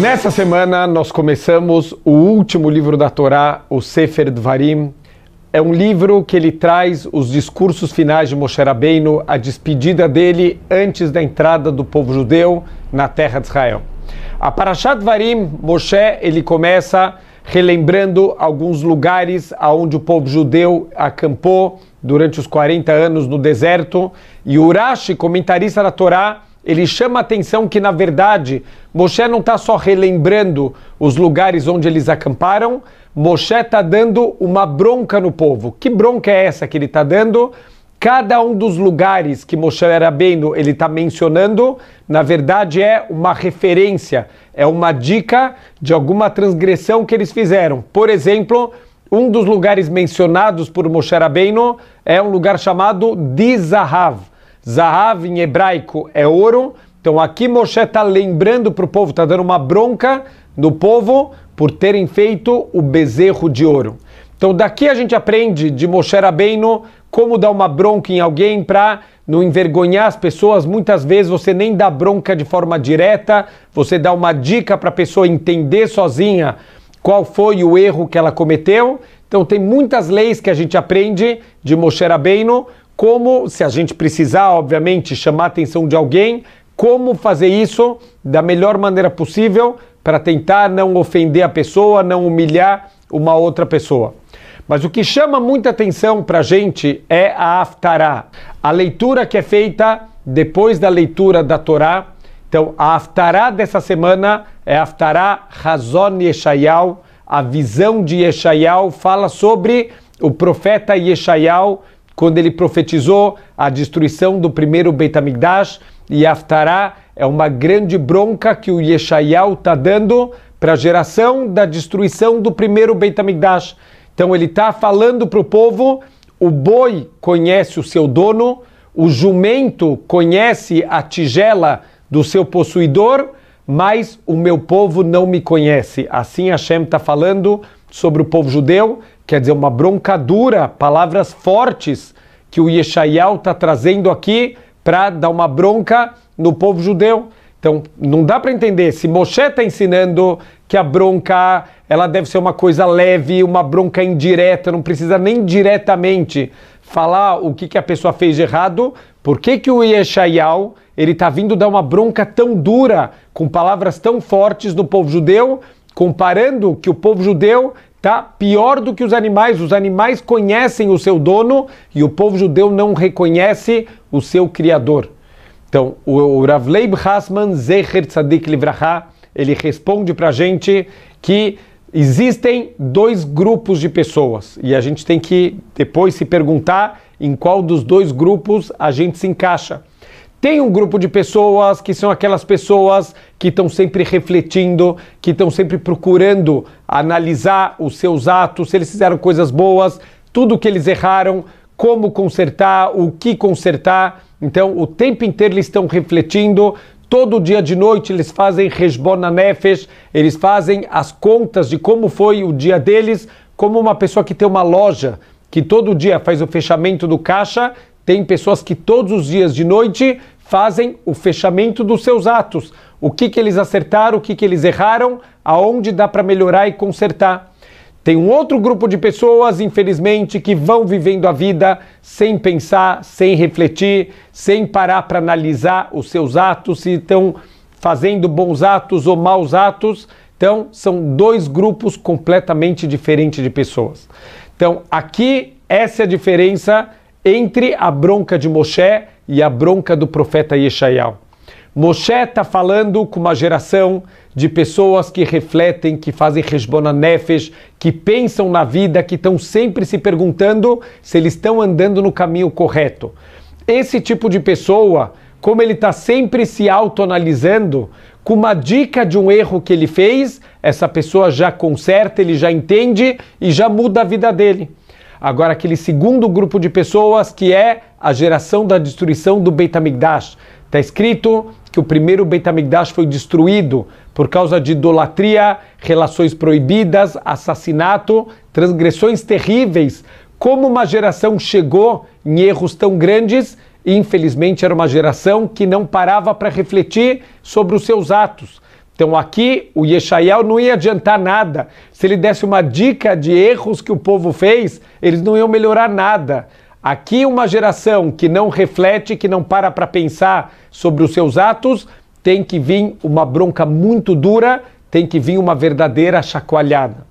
Nessa semana nós começamos o último livro da Torá, o Sefer Dvarim. É um livro que ele traz os discursos finais de Moshe Rabbeinu, a despedida dele antes da entrada do povo judeu na terra de Israel. A Parashat Dvarim, Moshe, ele começa relembrando alguns lugares aonde o povo judeu acampou durante os 40 anos no deserto. E Urashi, comentarista da Torá, ele chama a atenção que, na verdade, Moshe não está só relembrando os lugares onde eles acamparam, Moshe está dando uma bronca no povo. Que bronca é essa que ele está dando? Cada um dos lugares que Moshe Rabbeinu ele está mencionando, na verdade é uma referência, é uma dica de alguma transgressão que eles fizeram. Por exemplo, um dos lugares mencionados por Moshe Rabbeinu é um lugar chamado Dizahav Zahav em hebraico é ouro. Então aqui Moshe está lembrando para o povo, está dando uma bronca no povo por terem feito o bezerro de ouro. Então daqui a gente aprende de Moshe Rabbeinu como dar uma bronca em alguém para não envergonhar as pessoas. Muitas vezes você nem dá bronca de forma direta, você dá uma dica para a pessoa entender sozinha qual foi o erro que ela cometeu. Então tem muitas leis que a gente aprende de Moshe Rabbeinu como, se a gente precisar, obviamente, chamar a atenção de alguém, como fazer isso da melhor maneira possível para tentar não ofender a pessoa, não humilhar uma outra pessoa. Mas o que chama muita atenção para a gente é a aftará, a leitura que é feita depois da leitura da Torá. Então, a aftará dessa semana é a Haftará Razon Yeshayal, a visão de Yeshayal fala sobre o profeta Yeshayal, quando ele profetizou a destruição do primeiro Beit HaMikdash e Aftará é uma grande bronca que o Yeshayahu está dando para a geração da destruição do primeiro Beit HaMikdash. Então ele está falando para o povo, o boi conhece o seu dono, o jumento conhece a tigela do seu possuidor, mas o meu povo não me conhece. Assim Hashem está falando sobre o povo judeu, quer dizer, uma bronca dura, palavras fortes que o Yeshayahu está trazendo aqui para dar uma bronca no povo judeu. Então, não dá para entender. Se Moshe está ensinando que a bronca ela deve ser uma coisa leve, uma bronca indireta, não precisa nem diretamente falar o que, que a pessoa fez de errado, por que, que o Yeshayahu ele está vindo dar uma bronca tão dura, com palavras tão fortes do povo judeu, comparando que o povo judeu tá pior do que os animais. Os animais conhecem o seu dono e o povo judeu não reconhece o seu criador. Então, o Ravleib Hasman Zecher Tzadik Livraha, ele responde para a gente que existem dois grupos de pessoas e a gente tem que depois se perguntar em qual dos dois grupos a gente se encaixa. Tem um grupo de pessoas que são aquelas pessoas que estão sempre refletindo, que estão sempre procurando analisar os seus atos, se eles fizeram coisas boas, tudo que eles erraram, como consertar, o que consertar. Então, o tempo inteiro eles estão refletindo, todo dia de noite eles fazem Hezbona eles fazem as contas de como foi o dia deles, como uma pessoa que tem uma loja, que todo dia faz o fechamento do caixa tem pessoas que todos os dias de noite fazem o fechamento dos seus atos. O que, que eles acertaram, o que, que eles erraram, aonde dá para melhorar e consertar. Tem um outro grupo de pessoas, infelizmente, que vão vivendo a vida sem pensar, sem refletir, sem parar para analisar os seus atos, se estão fazendo bons atos ou maus atos. Então, são dois grupos completamente diferentes de pessoas. Então, aqui, essa é a diferença entre a bronca de Moshe e a bronca do profeta Yeshayahu. Moshe está falando com uma geração de pessoas que refletem, que fazem resbona nefesh, que pensam na vida, que estão sempre se perguntando se eles estão andando no caminho correto. Esse tipo de pessoa, como ele está sempre se autoanalisando, com uma dica de um erro que ele fez, essa pessoa já conserta, ele já entende e já muda a vida dele. Agora, aquele segundo grupo de pessoas que é a geração da destruição do Beit HaMikdash. Está escrito que o primeiro Beit HaMikdash foi destruído por causa de idolatria, relações proibidas, assassinato, transgressões terríveis. Como uma geração chegou em erros tão grandes? Infelizmente, era uma geração que não parava para refletir sobre os seus atos. Então aqui o Yeshayel não ia adiantar nada. Se ele desse uma dica de erros que o povo fez, eles não iam melhorar nada. Aqui uma geração que não reflete, que não para para pensar sobre os seus atos, tem que vir uma bronca muito dura, tem que vir uma verdadeira chacoalhada.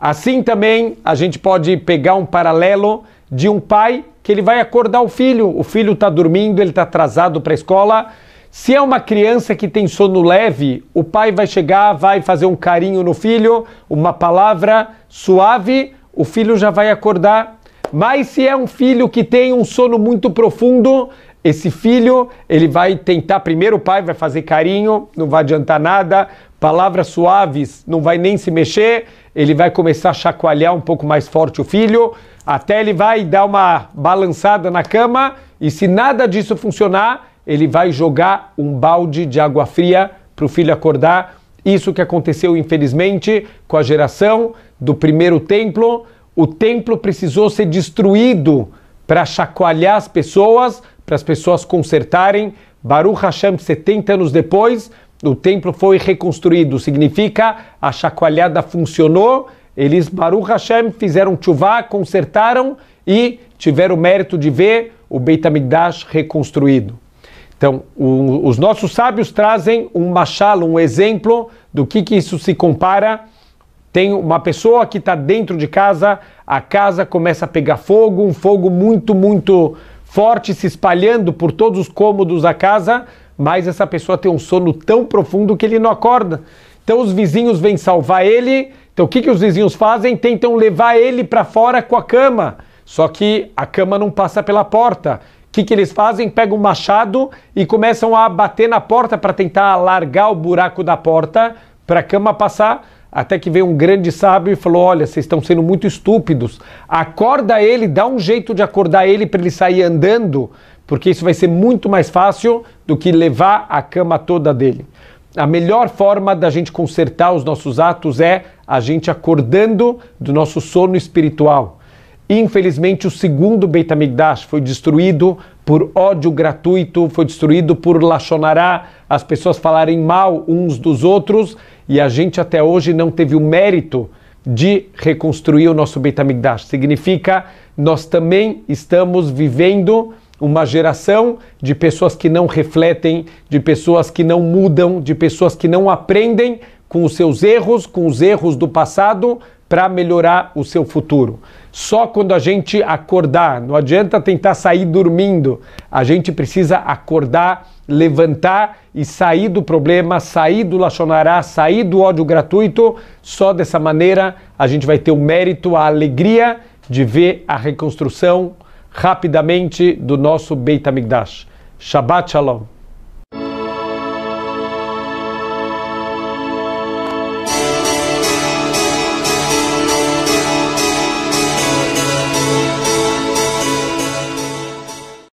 Assim também a gente pode pegar um paralelo de um pai que ele vai acordar o filho. O filho está dormindo, ele está atrasado para a escola se é uma criança que tem sono leve, o pai vai chegar, vai fazer um carinho no filho, uma palavra suave, o filho já vai acordar. Mas se é um filho que tem um sono muito profundo, esse filho, ele vai tentar, primeiro o pai vai fazer carinho, não vai adiantar nada, palavras suaves, não vai nem se mexer, ele vai começar a chacoalhar um pouco mais forte o filho, até ele vai dar uma balançada na cama, e se nada disso funcionar, ele vai jogar um balde de água fria para o filho acordar. Isso que aconteceu, infelizmente, com a geração do primeiro templo. O templo precisou ser destruído para chacoalhar as pessoas, para as pessoas consertarem. Baruch Hashem, 70 anos depois, o templo foi reconstruído. Significa a chacoalhada funcionou. Eles, Baruch Hashem, fizeram chuvá, consertaram e tiveram o mérito de ver o Beit HaMikdash reconstruído. Então, o, os nossos sábios trazem um machado, um exemplo do que, que isso se compara. Tem uma pessoa que está dentro de casa, a casa começa a pegar fogo, um fogo muito, muito forte se espalhando por todos os cômodos da casa, mas essa pessoa tem um sono tão profundo que ele não acorda. Então, os vizinhos vêm salvar ele. Então, o que, que os vizinhos fazem? Tentam levar ele para fora com a cama. Só que a cama não passa pela porta que, que eles fazem? Pegam um machado e começam a bater na porta para tentar alargar o buraco da porta para a cama passar. Até que veio um grande sábio e falou: Olha, vocês estão sendo muito estúpidos. Acorda ele, dá um jeito de acordar ele para ele sair andando, porque isso vai ser muito mais fácil do que levar a cama toda dele. A melhor forma da gente consertar os nossos atos é a gente acordando do nosso sono espiritual. Infelizmente, o segundo Beit HaMikdash foi destruído por ódio gratuito, foi destruído por Lachonará, as pessoas falarem mal uns dos outros, e a gente até hoje não teve o mérito de reconstruir o nosso Beit HaMikdash. Significa, nós também estamos vivendo uma geração de pessoas que não refletem, de pessoas que não mudam, de pessoas que não aprendem com os seus erros, com os erros do passado, para melhorar o seu futuro. Só quando a gente acordar, não adianta tentar sair dormindo. A gente precisa acordar, levantar e sair do problema, sair do lachonará, sair do ódio gratuito. Só dessa maneira a gente vai ter o mérito, a alegria de ver a reconstrução rapidamente do nosso Beit HaMikdash. Shabbat Shalom.